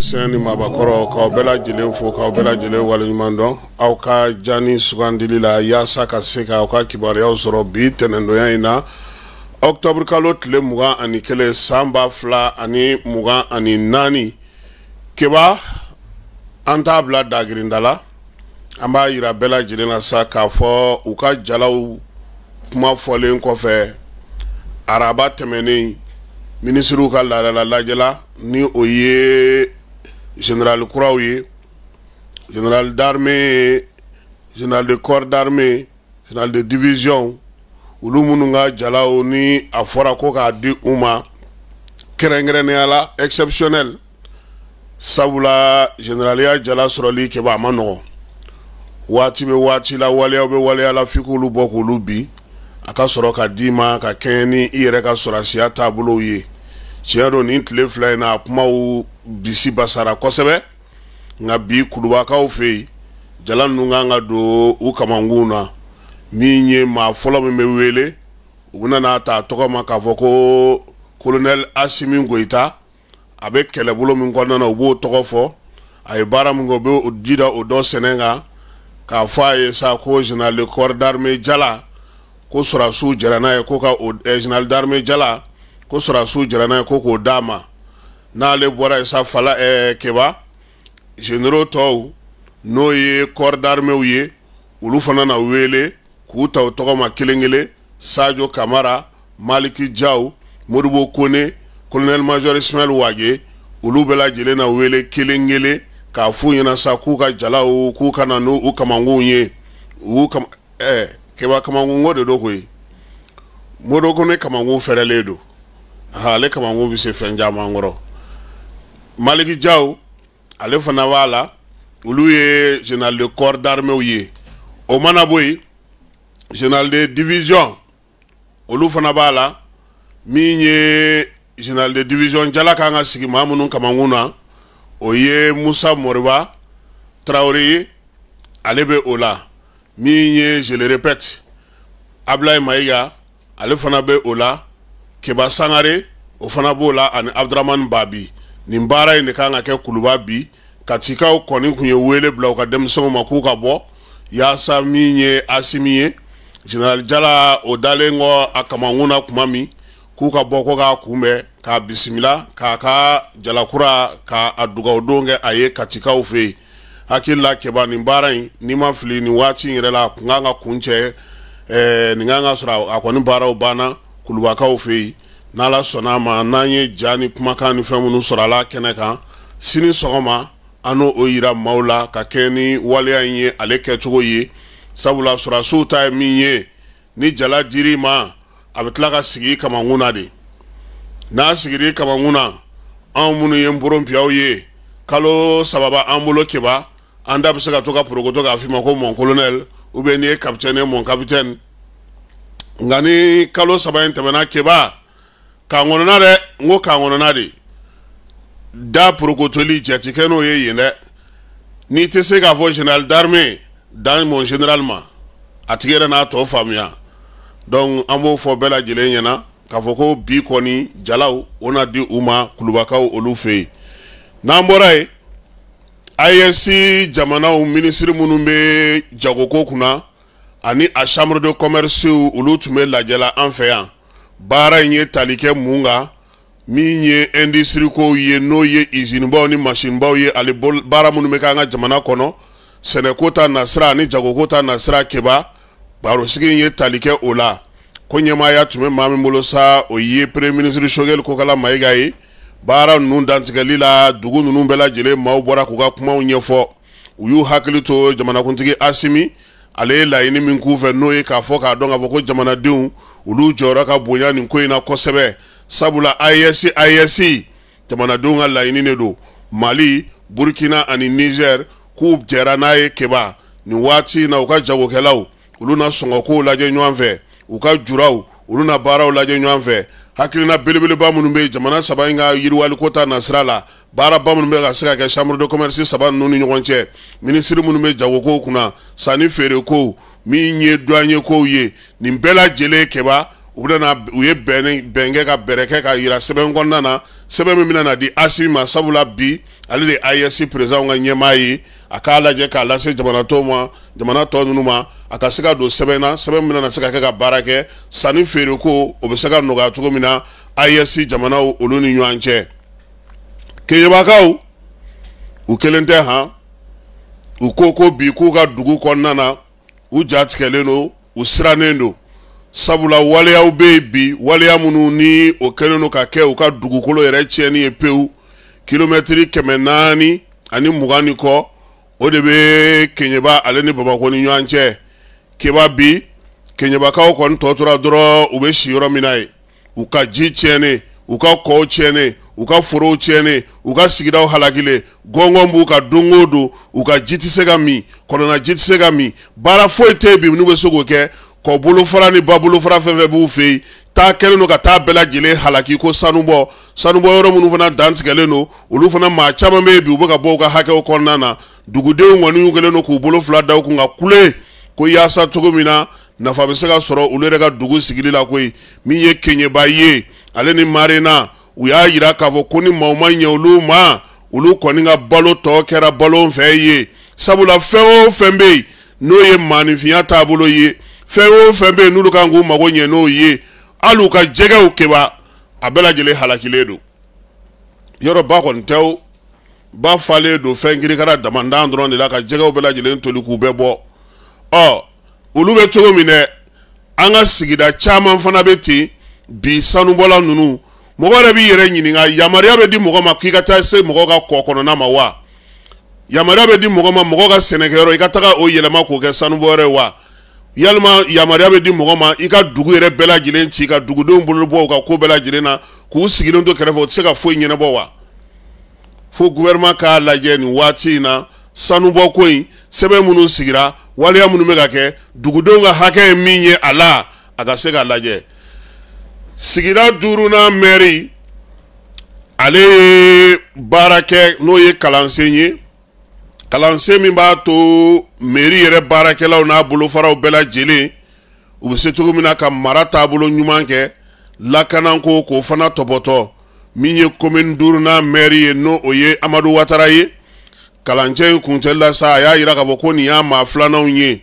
sɛn ni mabakɔrɔ k'aw bɛɛ lajɛlen fo k'aw bɛɛ lajɛlen waleɲuman dɔn aw ka jani sugandili la yaasa ka se ka aw ka kibaruyaw sɔrɔ bi tɛnɛndonya in na ɔkutɔburukalo tile mugan ani kelen san ba fila ani mugan ani naani kiba an t'a bila dagirindala an b'a yira bɛɛ lajɛlen na sa k'a fɔ u ka jalaw kuma fɔlen kɔfɛ araba tɛmɛnen minisiriw ka laadala lajɛla ni o ye général kuraw ye général d'armée ye général de corps d'armée général de division olu minnu ka jalaw ni a fɔra ko k'a di u ma kɛrɛnkɛrɛnnenya la exceptionnel sabula généraliya jala sɔrɔli kɛba a ma nɔgɔn waati bɛ waati la waleyaw bɛ waleya la f'i k'olu bɔ k'olu bin a ka sɔrɔ ka d'i ma ka kɛɲɛ ni i yɛrɛ ka sɔrɔsiya taabolow ye tiɲɛ don nin tile fila in na a kumaw bisi basara kosɛbɛ nka bi kudubakaw fɛ yen jala ninnu kan ka don u kamankun na min ye ma fɔlɔ min be wele u bɛna n'a ta tɔgɔ k'a fɔ ko kolonɛl asimi goyita a be kɛlɛbolo min kɔnɔna u b'o tɔgɔ fɔ a ye baara min kɛ u bɛ jida o dɔ sɛnɛ kan k'a fɔ a ye sa ko zinali kɔri darime jala ko sɔrasiw jɛra n'a ye ko ka o ɛ zinali jala ko sɔrasiw jɛra n'a ye ko k'o d'a ma n'ale bɔra yen sa fala ɛɛ e, keba généraux tɔw n'o ye corps darmew ye olu fana na wele k'u ta o kelen kelen sajo kamara maliki jaw modibo kone colonel major ismail wage olu bɛɛ na wele kelen kelen k'a f'u ɲɛna sa k'u ka jalaw k'u kana n'u u kamankunw ye u kama ɛɛ e, keba kamankunko de do koyi modibo kone kamankun fɛrɛlen do ale kamankun bɛ se fɛn caman kɔrɔ. maliki jaw ale fana b'a la olu ye général de corps d'armée ye o mana bɔ yen général de division olu fana b'a la min ye général de division jala kan ka sigi maa minnu kamakun na o ye musa moriba tarawele ye ale bɛ o la min ye je le répète abulayi mayiga ale fana bɛ o la keba sangare o fana b'o la ani abudramani babi nin baara in de kan ka kɛ kuluba bi katikaw kɔni kun ye wele bila u ka denmisɛnw ma k'u ka bɔ yaasa min ye asimi ye general jala o dalen kɔ a kamakun na kuma min k'u ka bɔ ko k'a kunbɛ k'a bisimila k'a ka jalakura k'a dugawu don kɛ a ye katikaw fɛ yen hakili la kɛba nin baara in n'i ma fili nin waati in yɛrɛ la kun kan ka kun cɛ ɛɛ nin kan ka sɔrɔ a kɔni baaraw banna kulubakaw fɛ yen. n'ala sɔnna a ma n'an ye ja ni kumakan ni fɛn minnu sɔrɔ a la kɛnɛ kan sini sɔgɔma an n'o yira maaw la ka kɛɲɛ ni waleya in ye ale kɛcogo ye sabula sɔrɔsiw ta ye min ye ni jala dir'i ma a bɛ tila ka sigi i na de n'a sigir'i kamakun na anw minnu ye nporonpiyaw ye kalo saba b'an bolo keba an da bɛ se ka to ka porokoto k'a f'i ma ko mon colonel ou n'i ye capitaine ye mon capitaine nka ni kalo saba in tɛmɛna keba k'a ŋɔnɔna dɛ n ko k'a de da porokotoli jate kɛ n'o ye yen dɛ n'i tɛ se k'a fɔ général d'armée dan mon général ma a tigi yɛrɛ n'a tɔ faamuya donc an b'o fɔ bɛɛ lajɛlen ɲɛna k'a fɔ ko bi kɔni jalaw o na di u ma kulubakaw olu fɛ yen n'an bɔra yen AES jamanaw minisiri minnu bɛ jagoko kunna ani a chambre de commerce olu tun bɛ lajɛ la an fɛ yan baara in ye talikɛ kɛ mun kan min ye indistrikow ye n'o ye usinibaw ni masinibaw ye ale baara minnu bɛ kɛ an ka jamana kɔnɔ sɛnɛko ta nasira ani jagoko ta nasira keba barosigi ye talikɛ o la ko ɲɛmaaya tun be maa min bolo sa o ye premier ministre sogɛli kokala mayiga ye baara ninnu dantigɛli la dugu nunu bɛlajele maw bɔra k'u ka kumaw ɲɛfɔ u y'u hakili to jamanakuntigi asimi ale ye laɲini min k'u fɛ n'o ye k'a fɔ k'a dɔn k'a fɔ ko jamanadenw olu jɔra ka bonya nin ko in na kosɛbɛ sabula ayɛsi ayɛsi jamanadenw ka laɲini ne don mali burkina ani niger k'u jɛra n'a ye keba nin waati na u ka jagokɛlaw olu na sɔngɔkow lajɛ ɲɔgɔn fɛ u ka juraw olu na baaraw lajɛ ɲɔgɔn fɛ hakilina belebeleba minnu be jamana saba in ka yiriwaliko ta nasira la baaraba minnu be ka se ka kɛ chambre de commerce saba ninnu ni ɲɔgɔn cɛ minisiri minnu be jagokow kunna sani feerekow min ye duwanɲɛ kow ye nin bɛɛ lajɛlen kɛba u bɛna u ye bɛnkɛ ka bɛrɛkɛ k'a yira sɛbɛn kɔnna na sɛbɛn min benana di asimi ma sabula bi ale de ye presidanw ka ɲɛma ye a k'a lajɛ k'a lase jamana ma jamana tɔ ninnu ma a ka se ka don sɛbɛn na sɛbɛn min benana se ka kɛ ka baara kɛ sanni feereko o be se ka nɔgɔya cogo min na IS jamanaw olu ni ɲɔgɔn cɛ keɲɛbakaw u kelen tɛ han u ko ko bi k'u ka dugu kɔnɔna na u jatigɛlen don u sirannen don sabula waleyaw bɛ yen bi waleya minnu ni o kɛlen don ka kɛ u ka dugukolo yɛrɛ tiɲɛni ye pewu kilomɛtiri kɛmɛ naani ani mugan ni kɔ o de bɛ kɛɲɛba ale ni bamakɔ ni ɲɔgɔn cɛ keba bi kɛɲɛbakaw kɔni tɔ tora dɔrɔn u bɛ si yɔrɔ min na ye u ka ji tiɲɛnen u ka kɔw tiɲɛnen u ka forow tiɲɛnen u ka sigidaw halakilen gɔngɔn b'u ka don o don u ka ji tɛ se ka min kɔnɔna ji tɛ se ka min baara foyi tɛ yen bi n'u bɛ se k'o kɛ kɔ bolofara ni ba bolofara fɛn fɛn b'u fɛ yen taa kɛlen don ka taa bɛɛ lajɛlen halaki ko sanubɔ sanubɔ yɔrɔ minnu fana dantigɛlen don olu fana maa caman bɛ yen bi u bɛ ka bɔ u ka hakɛw kɔnɔna na dugudenw kɔni kɛlen don k'u bolo fila da u kun ka kule ko yaasa cogo min na nafa bɛ se ka sɔrɔ olu yɛrɛ ka dugu sigili la koyi min ye keɲɛba ye ale ni marena u y'a yira k'a fɔ ko ni maaw ma ɲɛ olu ma olu kɔni ka balo tɔ kɛra balo fɛ ye sabula fɛn o fɛn bɛ yen n'o ye maaninfinya taabolo ye fɛn o fɛn bɛ yen n'olu kan k'u mago ɲɛ n'o ye hali u ka jɛgɛw kɛba a bɛɛ lajɛlen halakilen don yɔrɔ ba kɔni tɛ o ba falen don fɛn kirikara damadan dɔrɔn de la ka jɛgɛw bɛɛ lajɛlen toli k'u bɛɛ bɔ ɔ olu bɛ cogo min dɛ an ka sigida caman fana bɛ ten bi sanubɔla ninnu mɔgɔ yɛrɛ b'i yɛrɛ ɲininka yamari bɛ di mɔgɔ ma ta se mɔgɔ ka kɔ kɔnɔna ma wa yamaruya bɛ di mɔgɔ ma mɔgɔ ka sɛnɛkɛyɔrɔ i ka taga o yɛlɛma k'o kɛ sanubɔyɔrɔ wa yalma yamari bɛ di mɔgɔ ika i ka dugu yɛrɛ bela lajɛlen ci ka dugudenw bolo bɔ u ka ko bela lajɛlen na k'u sigilen to kerefo u tɛ se ka foyi ɲɛnabɔ wa fo gouvernement k'a lajɛ jeni wati na na sanubɔ ko yi sebe minnu sigira wale minnu munu ka kɛ dugudenw ka hakɛ ye min ye a la a ka se k'a lajɛ sigida duurunan mɛri ale ye baara kɛ n'o ye kalansen ye kalansen min b'a to mɛri yɛrɛ baarakɛlaw n'a bolofaraw bɛɛ lajɛlen u bɛ se cogo min na ka mara taabolo ɲuman kɛ lakanako k'o fana tɔbɔtɔ min ye komini duurunan mɛri ye n'o o ye amadu watara ye kalancɛ in kuncɛ la sa a y'a yira k'a fɔ ko nin y'a maa filananw ye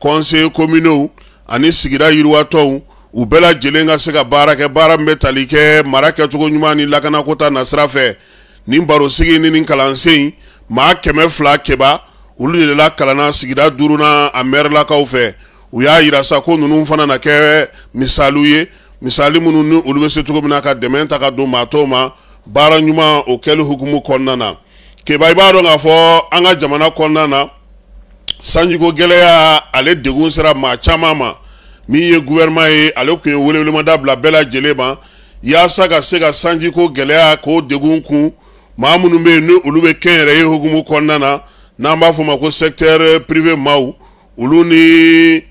kɔnse kominɛw ani sigida yiriwatɔw u bɛɛ lajɛlen ka se ka baara kɛ baara min bɛ tali kɛ mara kɛcogo ɲuman ni lakanakota nasira fɛ ni barosigi ni ni kalansen in maa kɛmɛ fila kɛba olu de la kalanna sigida duruna a mɛrilakaw fɛ u y'a yira sa ko ninnu fana na kɛ misaliw ye misali minnu ni olu bɛ se cogo min na ka dɛmɛ ta ka don maa tɔw ma baara ɲuman o kɛli hukumu kɔnɔna na keba i b'a dɔn k'a fɔ an ka jamana kɔnɔna na sanjiko gɛlɛya ale degun sera maa caman ma min ye gouvernement ye ale tun ye welewelemada bila bɛɛ lajɛlen ma yaasa ka se ka sanjiko gɛlɛya k'o degun kun maa minnu bɛ yen ni olu bɛ kɛnyɛrɛ ye hukumu kɔnɔna na n'an b'a fɔ o ma ko secteur privé maaw olu ni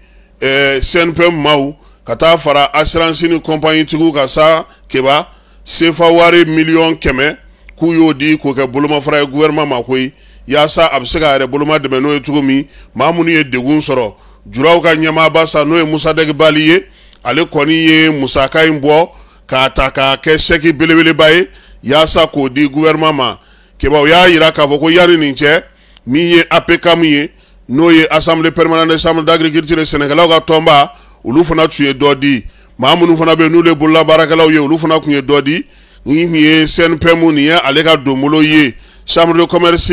eh, cnpm maaw ka taa fara assurance ni compagnie tigiw ka sa keba sefa wari miliyɔn kɛmɛ k'u y'o di k'o kɛ bolomafara ye gouvernement ma koyi yaasa a bɛ se k'a yɛrɛ boloma dɛmɛ n'o ye cogo min maa minnu ye degun sɔrɔ juraw ka ɲɛmaaba sa n'o ye musa dagbali ye ale kɔni ye musaka in bɔ k'a ta k'a kɛ sɛki belebeleba ye yaasa k'o di guvɛrɛnɛma ma kibaw y'a yira k'a fɔ ko yanni nin cɛ min ye apkam ye n'o ye assemblée permanente des chambres d'agriculture sɛnɛkɛlaw ka tɔnba olu fana tun ye dɔ di maa minnu fana bɛ yen n'olu ye bolola ye olu fana tun ye dɔ di nin tun ye snpm nin ye ale ka donbolo ye chambre de commerce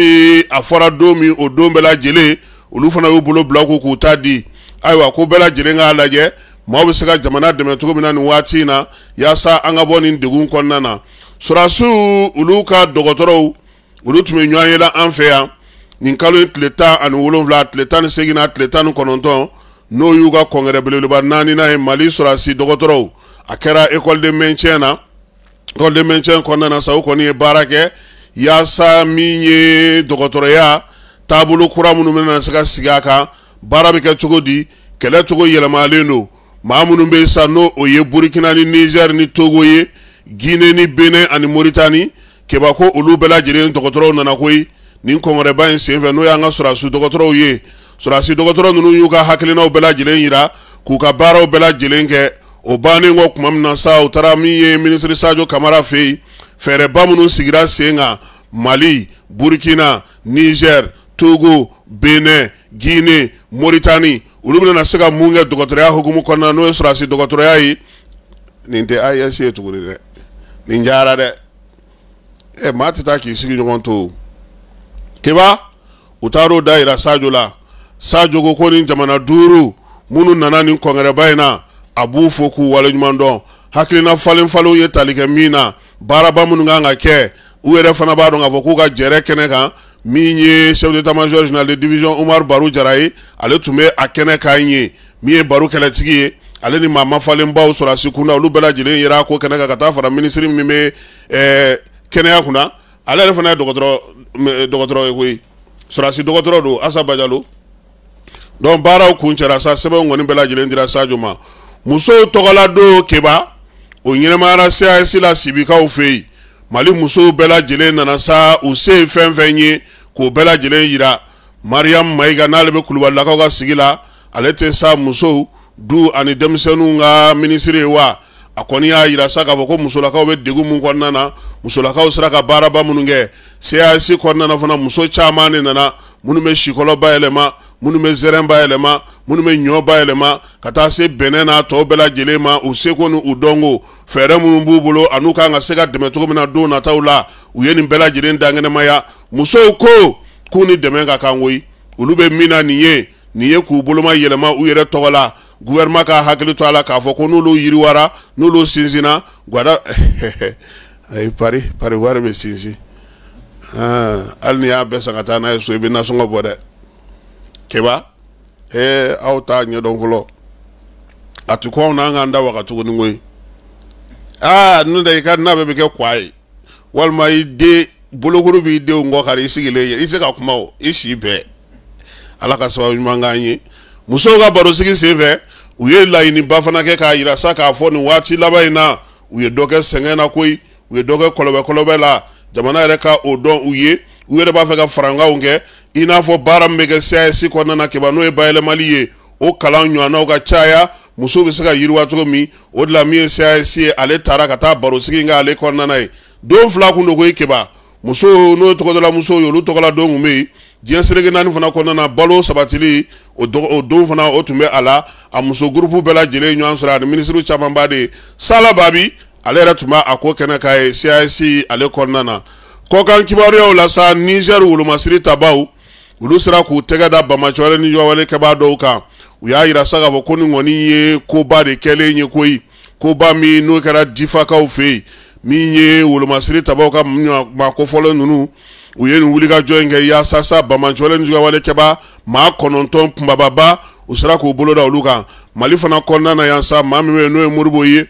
a fɔra don min o don bɛɛ lajɛlen olu fana y'u bolo bila k'u k'u ta di ayiwa ko bɛɛ lajɛlen k'a lajɛ maaw bɛ se ka jamana dɛmɛ cogo min na nin waati in na yaasa an ka bɔ nin degun kɔnɔna na sɔrɔdasiw olu ka dɔgɔtɔrɔw olu tun bɛ ɲɔgɔn yela an fɛ yan nin kalo in tile tan ani wolonwula tile tan ni segin na tile tan ni kɔnɔntɔn n'o y'u ka kɔnkɛrɛ belebeleba naani ye mali sɔrɔdasi dɔgɔtɔrɔw a kɛra ekɔli de mɛncɛn na ekɔli de mɛncɛn kɔnɔna na sa u kɔni ye baara kɛ yaasa min ye dɔgɔtɔrɔya taabolo kura minnu bɛna se ka sigi a kan baara bɛ kɛ cogo di kɛlɛ cogo yɛlɛmalen don maa minnu bɛ yen sa n'o o ye burukina ni nizɛri ni togo ye guinee ni benin ani moritani kebako olu bɛɛ lajɛlen dɔgɔtɔrɔw nana koyi nin kɔnkɔrɛba in senfɛ n'o y'an ka sɔrɔsi dɔgɔtɔrɔw ye sɔrɔsi dɔgɔtɔrɔ ninnu y'u ka hakilinaw bɛɛ lajɛlen yira k'u ka baaraw bɛɛ lajɛlen kɛ o bannen kɔ tuma min na sa u taara min ye minisiri sajo kamara fɛ yen fɛɛrɛba minnu sigira sen kan mali burukina nizɛri togo benin guine moritani olu bena se ka mun kɛ dɔgɔtɔrɔya hukumu kɔnɔna n'o ye surasi dɔgɔtɔrɔya ye nin tɛ ayɛsi ye tuguni dɛ nin jara dɛ ɛ e, maa tɛ taa k'i sigi ɲɔgɔn to keba u taar'o da yira sajo la sajo ko ko nin jamana duuru minnu nana nin kɔngɛrɛba in na a b'u fo k'u waleɲuman dɔn hakilina falen ye talikɛ min na baaraba minnu kan ka kɛ u yɛrɛ fana b'a dɔn k'a fɔ k'u ka jɛrɛ kɛnɛ kan min ye chef d'état-major général de division Umar Baru Jara ye ale tun bɛ a kɛnɛ kan ye min ye Baru kɛlɛtigi ye ale ni maa mafalenbaw sɔrɔ a si kunda olu bɛɛ lajɛlen yera a ko kɛnɛ kan ka taa fara minisiri min bɛ ɛɛ kɛnɛya kunna ale yɛrɛ fana ye dɔgɔtɔrɔ dɔgɔtɔrɔ ye koyi sɔrɔsi dɔgɔtɔrɔ don Asa Bajalo donc baaraw kun cɛra sa sɛbɛnw kɔni bɛɛ lajɛlen dira Sadio ma musow tɔgɔladon Keba o ɲɛnɛmayara CAS la Sibikaw fɛ yen mali musow bɛɛ lajɛlen nana sa u se ye fɛn fɛn ye k'o bɛɛ lajɛlen yira mariam mayiga n'ale bɛ kulubalilakaw ka sigi la ale tɛ sa musow du ani denmisɛnninw ka minisiri ye wa a kɔni y'a yira sa k'a fɔ ko musolakaw bɛ degun mun kɔnɔna na musolakaw sera ka baaraba minnu kɛ casi kɔnɔna na fana muso caman de nana minnu bɛ sikɔlɔ bayɛlɛma minnu bɛ zɛrɛn bayɛlɛma minnu bɛ ɲɔ bayɛlɛma ka taa se bɛnɛ n'a tɔw bɛɛ lajɛlen ma u seko ni u dɔnko fɛɛrɛ minnu b'u bolo an'u kan ka se ka dɛmɛ cogo min na don nataw la u ye nin bɛɛ lajɛlen dankɛnɛmaya musow ko k'u ni dɛmɛ ka kan koyi olu bɛ min na nin ye nin ye k'u boloma yɛlɛma u yɛrɛ tɔgɔ la gouvernement k'a hakili to a la k'a fɔ ko n'olu yiriwara n'olu sinsinna gwada ayi pari pari wari bɛ sinsin hali ah, n'i y'a bɛɛ san ka taa n'a ye so i bɛ nasɔngɔ bɔ dɛ keba e aw t'a ɲɛdɔn fɔlɔ a ti ko anw n'an k'an da waga tuguni koyi aa n'o tɛ i ka na bɛɛ bɛ kɛ kwa ye walima i den bolokuru b'i denw kɔ kari i sigilen ye i tɛ se ka kuma o i si bɛɛ ala ka sababu ɲuman k'an ye musow ka barosigi sen u ye laɲiniba fana kɛ k'a yira sa k'a fɔ nin waati laban in na u ye dɔ kɛ sɛgɛn na koyi u ye dɔ kɛ kɔlɔbɛ kɔlɔbɛ la jamana yɛrɛ ka o dɔn u ye u yɛrɛ b'a fɛ ka farankanw kɛ i n'a fɔ baara min bɛ kɛ casi kɔnɔna na kɛba n'o ye bayɛlɛmali ye o kalan ɲɔgɔnnaw ka caya musow bɛ se ka yiriwa cogo min o de la min ye casi ye ale taara ka taa barosigi kɛ ale kɔnɔna na ye don fila kun do ko i kɛba muso n'o ye tɔgɔdala musow ye olu tɔgɔla don kun bɛ yen diɲɛ seleke naani fana kɔnɔna na balo sabatili o don fana o tun bɛ a la a muso gurupu bɛɛ lajɛlen ɲɔgɔn sɔrɔ ani minisiriw camanba de ye sala babi ale yɛrɛ tun b'a a ko kɛnɛ k'a ye casi ale kɔnɔna na kɔkan kibaruyaw la sa nizɛri wolomasiri tabaw ulusira sera k'u tɛgɛ da bamacɛwale ni jɔwalekɛbaa dɔw kan u y'a yira sa k'a fɔ ko nin kɔni ye koba de kɛlen ye koyi koba min n'o kɛra difakaw fɛ yen min ye wolomasiri tabaw ka maa kofɔlɔ ninnu u ye nin wulikajɔ in kɛ yaasa sa bamacɛwale ni jɔwalekɛbaa maa kɔnɔntɔn kunbababa u sera k'u bolo da olu kan mali fana kɔnɔna na yan sa maa min bɛ yen n'o ye moribo ye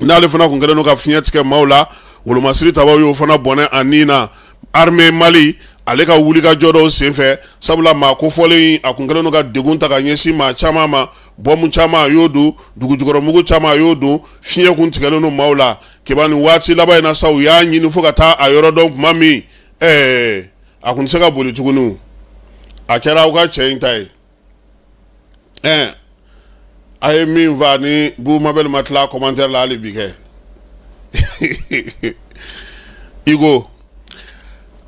n'ale fana tun kɛlen don ka fiɲɛ tigɛ maaw la wolomasiri tabaw y'o fana bɔnɛ a nin na armée mali ale ka wulikajɔ dɔw senfɛ sabula maa kofɔlen in a kun kɛlen don ka degun ta ka ɲɛsin maa caman ma bɔmu caman a y'o don dugujukɔrɔmugu caman a y'o don fiɲɛ kun tigɛlen don maaw la kiba nin waati laban in na sa u y'a ɲini fo ka taa a yɔrɔ dɔn tuma min ɛɛ a kun tɛ se ka boli tuguni a kɛra aw ka cɛ in ta ye ɛɛ a ye min fa ni bubamabɛli ma tila kɔmantɛri la hali bi kɛ igo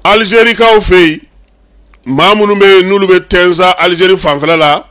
alizerikaw fɛ yen maa minnu bɛ yen n'olu bɛ tɛnsa alizeri fanfɛla la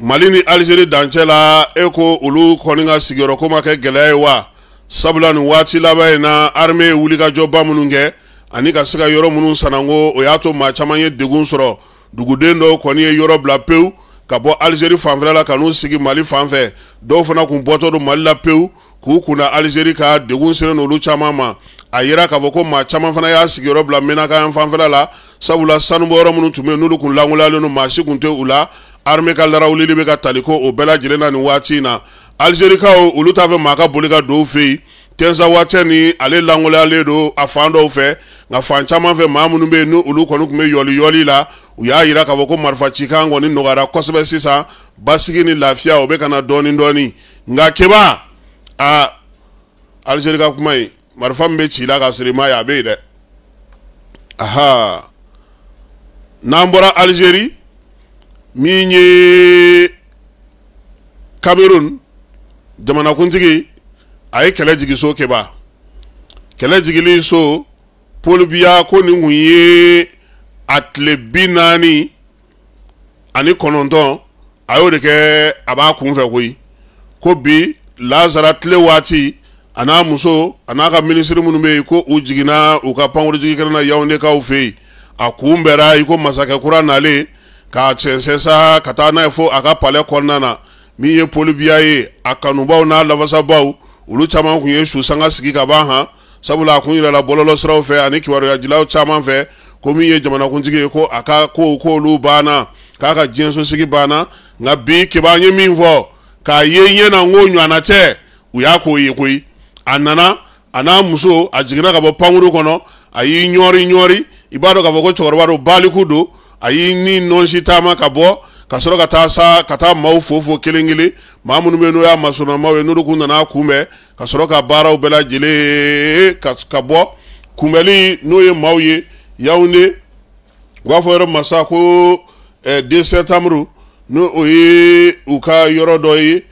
mali ni alizeri dancɛ la e ko olu kɔni ka sigiyɔrɔ ko ma kɛ gɛlɛya ye wa sabula nin waati laban in na arime ye wulikajɔba minnu kɛ ani ka se ka yɔrɔ minnu sanango o y'a to maa caman ye degun sɔrɔ duguden dɔw kɔni ye yɔrɔ bila pewu ka bɔ alizeri fanfɛla la ka n'u sigi mali fanfɛ dɔw fana kun bɔtɔ don mali la pewu k'u kunna alizeri ka degun selen n'olu caman ma a yira k'a fɔ ko maa caman fana y'a sigiyɔrɔ bila mɛnakayan fanfɛla la sabula sanubɔyɔrɔ minnu tun bɛ yen n'olu tun lankolonyalen don maa si tun tɛ u la armée ka larawulili bɛ ka tali ko o bɛɛ lajɛlen na nin waati in na alizerikaw olu t'a fɛ maa ka boli ka don u fɛ yen tɛnsa waatɛ ni ale lankolonyalen don a fan dɔw fɛ nka fan caman fɛ maa minnu bɛ yen n'olu kɔni tun bɛ yɔliyɔli la u y'a yira k'a fɔ ko marifa cikan kɔni nɔgɔyara kosɛbɛ sisan basigi ni lafiya o bɛ ka na dɔɔnin dɔɔnin nka keba aa alizeri ka kuma in marifa min bɛ ci la k'a sɔrɔ i ma ye a bɛ yen dɛ aha n'an bɔra alizeri min ye kamerun jamanakuntigi a ye kɛlɛ jigin so kɛba kɛlɛ jigili so polibiya ko nin kun ye a tile bi naani ani kɔnɔntɔn a y'o de kɛ a b'a kun fɛ koyi ko bi lazara tile waati a n'a muso a n'a ka minisiri minnu bɛ yen ko u jiginna u ka pankuru jigi kɛnɛ na yawunekaw fɛ yen a kun bɛra i ko masakɛ kura nalen k'a cɛnsɛn ka taa n'a ye fo a ka palɛ kɔnɔna na min ye polibiya ye a kanubaw n'a lafasabaw olu caman tun ye su sanga sigi ka ban han sabula a kun yirala bɔlɔlɔsiraw fɛ ani kibaruyajilaw caman fɛ ko min ye jamanakuntigi ye ko a ka ko k'olu baana k'a ka diɲɛsosigi banna nka bi kiba an ye min fɔ k'a ye n ɲɛ na n anache ɲɔana tɛ ye a nana a n'a muso a jiginna ka bɔ pankuru kɔnɔ a y'i ɲɔri ɲɔri i b'a dɔn k'a fɔ ko cɛkɔrɔba do baliku do a y'i ni nɔnsi taama ka bɔ ka sɔrɔ ka taa sa ka taa maaw fo kelen kelen maa minnu bɛ yen n'o y'a masɔnnamaw ye n'olu kun nana kunbɛn ka sɔrɔ ka baaraw bɛɛ lajɛlen ka ka bɔ kunbɛli n'o ye maaw ye yawunde u b'a fɔ yɔrɔ min ko ɛɛ den sɛtamuru n'o o ye u ka yɔrɔ dɔ ye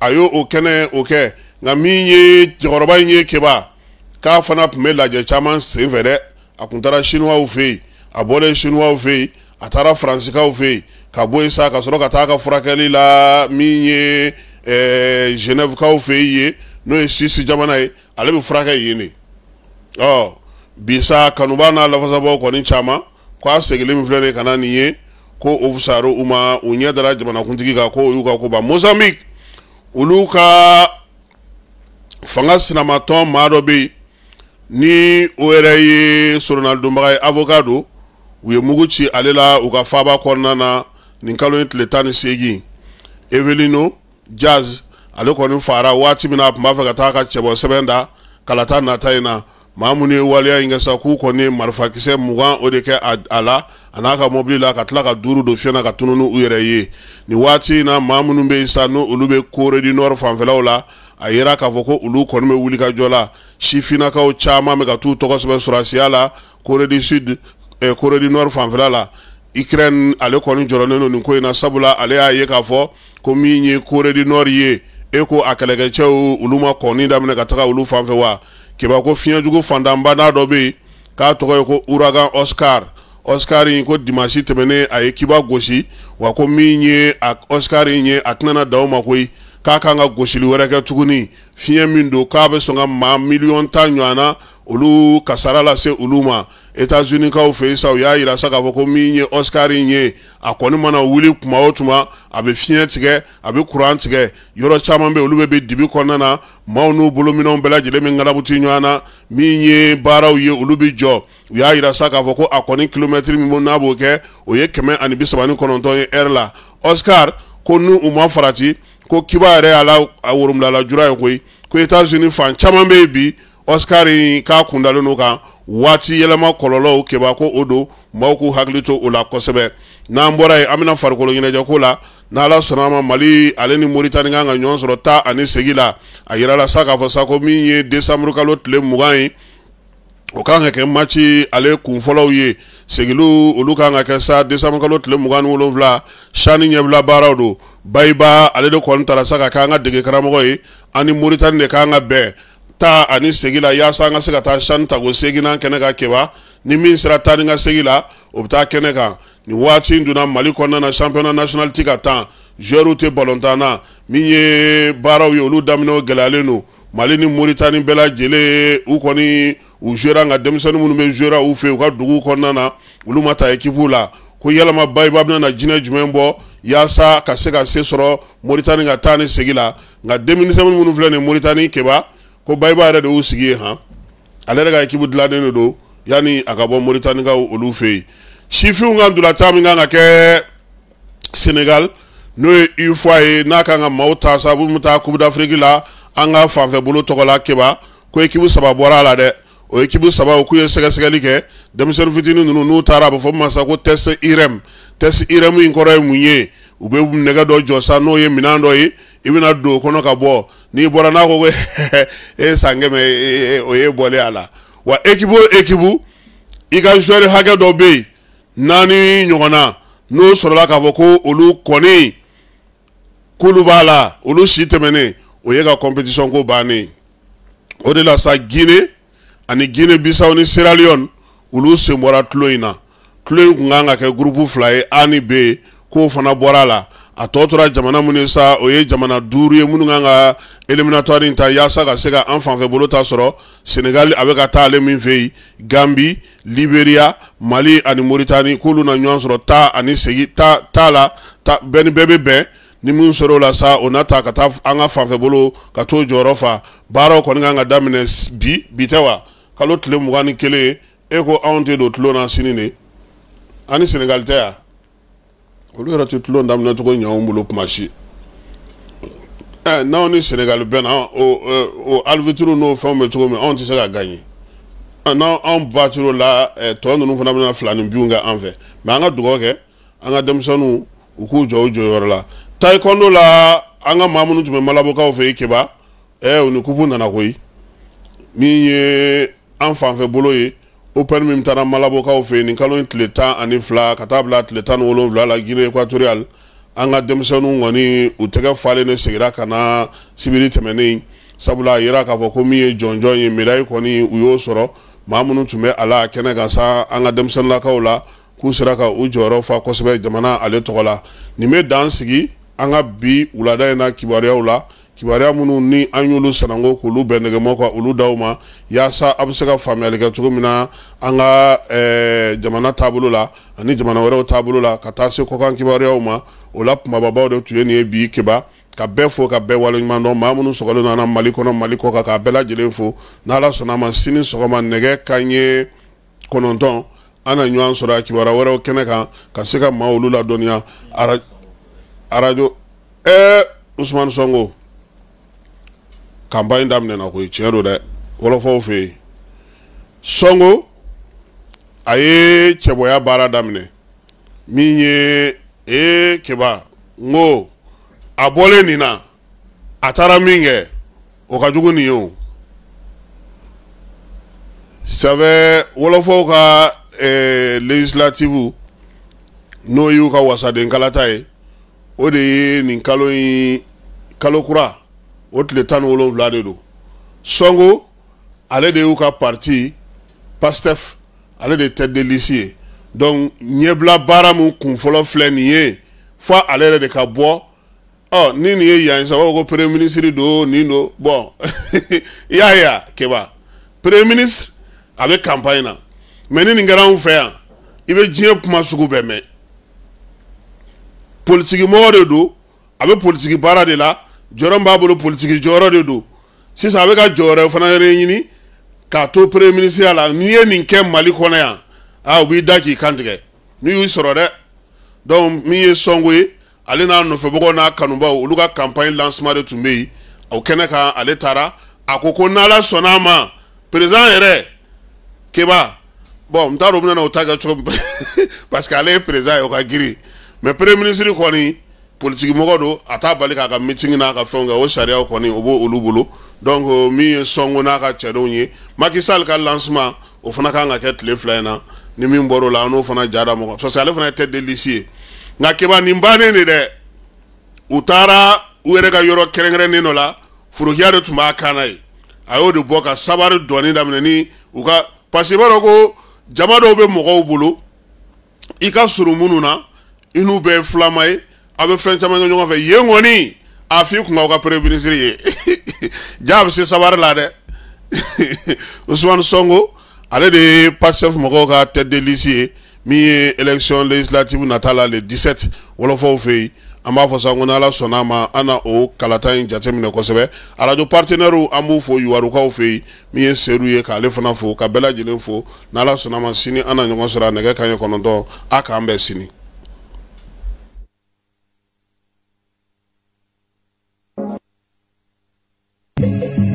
a y'o o kɛnɛ o kɛ nka min ye cɛkɔrɔba in ye keba k'a fana tun bɛ lajɛ caman sen fɛ dɛ a tun taara siniwaw fɛ yen a bɔlen siniwaw fɛ yen a taara faransikaw fɛ yen ka bɔ yen sa ka sɔrɔ ka taa ka furakɛli la min eh, ye ɛɛ zenɛfukaw fɛ yen ye n'o ye sisi jamana ye ale oh, bɛ furakɛ yen de ɔ bi sa kanuba n'a lafasabaaw kɔni caman k'a segilen min filɛ nin ye ka na nin ye ko o fisayara u ma u ɲɛ dara jamanakuntigi kan ko o y'u ka ko ban mozambique olu ka fanga sinamatɔn maa dɔ bɛ yen ni o yɛrɛ ye soronadonbaga ye avocat don u ye mugu ci ale la u ka faaba kɔnɔna na nin kalo in tile tan ni seegin evelino jazz ale kɔni fara waati min na a tun b'a fɛ ka taa ka cɛbɔ sɛbɛn da kalata nata in na maa minnu ye waleya in kɛ sa k'u kɔni ye marifakisɛ mugan o de kɛ a la a n'a ka mobili la ka tila ka duuru don fiɲɛ na ka tunun ni u yɛrɛ ye nin waati in na maa minnu bɛ yen sa n'olu bɛ koredi nɔri fanfɛlaw la a yira k'a fɔ ko olu kɔni bɛ wuli ka jɔ la sifinnakaw caman bɛ ka t'u tɔgɔ sɛbɛn sɔrɔsiya la kore di sud eh, kore du nord fanfɛla la ukraine ale kɔni jɔrɔlen don nin ko in na sabula ale y'a ye k'a fɔ ko min ye kore du nord ye e ko a kɛlɛkɛcɛw olu ma kɔni daminɛ ka taga olu fan wa kiba ko fiɲɛjugu fantanba n'a dɔ bɛ yen k'a tɔgɔ ye ko uragan oscar oscar in ko dimasi tɛmɛnen a ye kiba gosi wa ko min ye a oscar in ye a tɛnana dan o ma koyi k'a kan ka gosili wɛrɛ kɛ tuguni fiɲɛ min don k'a bɛ sɔn ka maa miliyɔn tan ɲɔana olu kasara lase olu ma etazinikaw fɛ yen sa u y'a yira sa k'a fɔ ko min ye ɔsikari in ye a kɔni mana wuli tuma o tuma a bɛ fiɲɛ tigɛ a bɛ kuran tigɛ yɔrɔ caman bɛ yen olu bɛ bin dibi kɔnɔna na maaw n'u bolominɛw bɛɛ lajɛlen bɛ ŋalabuti ɲɔgɔn na min ye baaraw ye olu bɛ jɔ u y'a yira sa k'a fɔ ko a kɔni kilomɛtiri min n'a b'o kɛ o ye kɛmɛ ani bi saba ni kɔnɔntɔn ye ɛri la ɔsikari ko ni ma farati ko kiba yɛrɛ ala a woromilala jura ye koyi ko États-Unis fan caman bɛ yen bi Oscar in k'a kundalen don kan waati yɛlɛma kɔlɔlɔw keba ko o don maaw k'u hakili to o la kosɛbɛ n'an bɔra yen an bɛna farikolo ɲɛnajɛ ko la n'ala sɔnna a ma Mali ale ni Mauritanie kan ka ɲɔgɔn sɔrɔ ta ani segin la a yira la sa k'a fɔ sa ko min ye décembre tile mugan ye o kan ka kɛ match ale kun fɔlɔw ye segilu olu kan ka kɛ sa desanba kalo tile mugan ni wolonfila sani ɲɛbila baaraw don bayiba ale de kɔni taara sa ka kɛ an ka dege karamɔgɔ ye ani moritani de kan ka bɛn ta ani segi la yaasa an ka se ka taa sani tago seginan kɛnɛ kan keba ni min sera tani ka segi la o bɛ taa kɛnɛ kan nin waati in donna mali kɔnɔna na championnat national ti ka tan joueur tɛ balontan min ye baaraw ye olu daminɛw gɛlɛyalen don mali ni moritani bɛɛ lajɛlen u kɔni u jouera nka denmisɛnnin minnu bɛ jouera u fɛ u ka duguw kɔnɔna na olu ma ekipu la ko yalama bayiba benana jinɛ jumɛn bɔ yaasa ka se ka se sɔrɔ moritani ka taa segi la nka denmisɛnnin minnu filɛ moritani keba ko bayiba yɛrɛ de y'u sigi ye han ka ekipu dilannen de don yani a ka bɔ moritanikaw olu fɛ yen sifinw ka ndolata min kan senegal n'o ye ufa ye n'a kan sabu min bɛ taa coupe d'afrique la an ka fanfɛ keba ko ekipu saba bɔra la dɛ o kibu saba o k'u ye sɛgɛsɛgɛli kɛ denmisɛnnin fitinin ninnu n'u taara a bɛ fɔ min ma sa ko test irem test irem in kɔrɔ ye mun ye u bɛ nɛgɛ dɔ jɔ sa n'o ye minɛn dɔ ye i bɛna don o kɔnɔ ka bɔ n'i bɔra n'a ko ko e ye san kɛmɛ e, e, e, o ye bɔlen a la wa ekipu o ekipu i ka zuwɛri hakɛ dɔ bɛ yen naani ɲɔgɔnna n'o sɔrɔla k'a fɔ ko olu kɔni k'olu b'a la olu si tɛmɛnen o ye ka competition ko bannen o de la sa guinée. ani guinée bisaw ni sierra leone olu sen bɔra tulo in na tulo in kun kan ka kɛ gurupu fila ye a ni b k'o fana bɔra a la a tɔ tora jamana minnu sa o ye jamana duuru ye minnu kan ka eliminatoire ta yaasa ka se ka an fanfɛ bolo ta sɔrɔ senegal a bɛ ka taa ale min fɛ yen gambi liberia mali ani moritani k'olu na ɲɔgɔn sɔrɔ ta ani segi ta ta la ta bɛɛ ni bɛɛ bɛ bɛn ni min sɔrɔ o la sa o na ta ka taa an ka fanfɛ bolo ka t'o jɔyɔrɔ fa baaraw kɔni kan ka daminɛ bi bi tɛ wa. kalo tile mugan ni kelen e ko anw tɛ don tulon na sini de ani senegali tɛ yan olu yɛrɛ tɛ tulon daminɛ cogo ɲ'anw bolo kuma si ɛ n'anw ni senegali bɛnna o o alivitiri n'o fɛnw bɛ cogo min anw tɛ se ka gaɲe n'anw batir'o la ɛ tɔ ninnu fana bɛna fila ni binw kɛ an fɛ mɛ an ka dugawu kɛ an ka denmisɛnninw u k'u jɔ u jɔyɔrɔ la taekwondo la an ka maa minnu tun bɛ malabokaw fɛ yen keba ɛ u ni kupu nana koyi min ye an fanfɛ bolo ye open min taara malabokaw fɛ nin kalo tile tan ani fila ka taa bila tile tan ni wolonwula la guinee equatorial an ka denmisɛnu kɔni u tɛgɛ fale ne segira ka na sibiri tɛmɛnen sabula a yira k'a fɔ ko min ye jɔnjɔn ye médaille kɔni u y'o sɔrɔ maa minnu tun bɛ a la kɛnɛ kan sa an ka denmisɛnninlakaw la k'u sera ka u jɔyɔrɔ fa kosɛbɛ jamana ale tɔgɔ la nin be dan sigi an ka bi wulada in na kibaruyaw la kibaruya minnu ni an y'olu sanango k'olu bɛn nɛgɛmaw ka olu d'aw ma yaasa a bɛ se ka faamuyali kɛ cogo min na an ka eh, jamana taabolo la ani jamana wɛrɛw taabolo la ka taa se kɔkan kibaruyaw ma o la kumababaw de tun ye nin ye bi kiba ka bɛɛ fo ka bɛɛ waleɲuman dɔn maa minnu sɔgɔlen don na mali kɔnɔ mali kɔ kan k'a bɛɛ lajɛlen fo n'ala sɔnna ma sini sɔgɔma nɛgɛ kanɲɛ ye kɔnɔntɔn an na ɲɔgɔn sɔrɔ a kibaruya wɛrɛw kɛnɛ kan ka se ka maa olu ladɔnniya arajo ɛɛ usumani sɔngo. kanpani daminɛna koyi tiɲɛ do de wɔlɔfɔw fɛ yen sɔngo a ye cɛbɔya baara daminɛ min ye ee kɛba n ko a bɔlen nin na a taara min kɛ o ka jugu nin o sɛfɛ wɔlɔfɔw ka ɛɛ e, législative n'o y'u ka wasaden kalata ye o de ye nin kalo in kalo kura. Ot letan ou lon vlade do. Son go, ale de ou ka parti, pa stef, ale de tet de lisiye. Don, nye bla bara moun konfolon flen ye, fwa ale de de ka bo, oh, nin ye yan, sa wak wak pre-ministri do, nin do, bon. Ya ya, keba. Pre-ministre, ave kampay nan. Meni nin gara ou feyan, ibe jenye pou masugou bemen. Politiki mou wade do, ave politiki bara de la, jɔyɔrɔ min b'a bolo politiki jɔyɔrɔ de don sisan a bɛ ka jɔyɔrɔ fana ɲini k'a to premier ministre la n'i ye nin kɛ mali kɔnɔ yan aa u b'i da k'i kantigɛ n'u y'u sɔrɔ dɛ donc min ye sɔngo ye ale n'a nɔfɛbagaw n'a kanubaw olu ka campagne lancement de tun bɛ yen o kɛnɛ kan ale taara a ko ko n'ala sɔnn'a ma président yɛrɛ keba bon n t'a dɔn u bɛna o ta kɛ cogo min parce que ale ye président ye o ka girin mais premier ministre kɔni. politikimɔgɔ don a t'a bali k'a ka meeting n'a ka fɛnw kɛ o sariyaw kɔni o b'olu bolo donc euh, min ye sɔngo n'a ka cɛdenw ye Macky Sall ka lancement o fana kan ka kɛ tile fila in na ni min bɔr'o la an n'o fana ja da mɔgɔ parce que ale fana ye tête de liste ye nka keba nin bannen de dɛ u taara u yɛrɛ ka yɔrɔ kɛrɛnkɛrɛnnen dɔ la forokiya de tun b'a kan na ye a y'o de bɔ ka sabari dɔɔni daminɛ ni u ka parce que i b'a dɔn ko jama dɔw bɛ mɔgɔw bolo i ka surun minnu na i n'u bɛɛ ye filama ye a bɛ fɛn caman kɛ ɲɔgɔn fɛ yen kɔni a f'i kun ka aw ka premier ministre ye jaa a bɛ se sabari la dɛ usumani sɔngo ale de ye pasef mɔgɔw ka tête de liste ye min ye élection législative nata la le 17 wɔlɔfɔw fɛ yen an b'a fɔ sa ko n'ala sɔnna a ma an na o kalata in jateminɛ kosɛbɛ arajo partenɛriw an b'u fo yuwarukaw fɛ yen min ye seru ye k'ale fana fo ka bɛɛ lajɛlen fo n'ala sɔnna a ma sini an na ɲɔgɔn sɔrɔ a nɛgɛ kanɲɛ kɔnɔntɔn a k'an bɛɛ sini Thank you.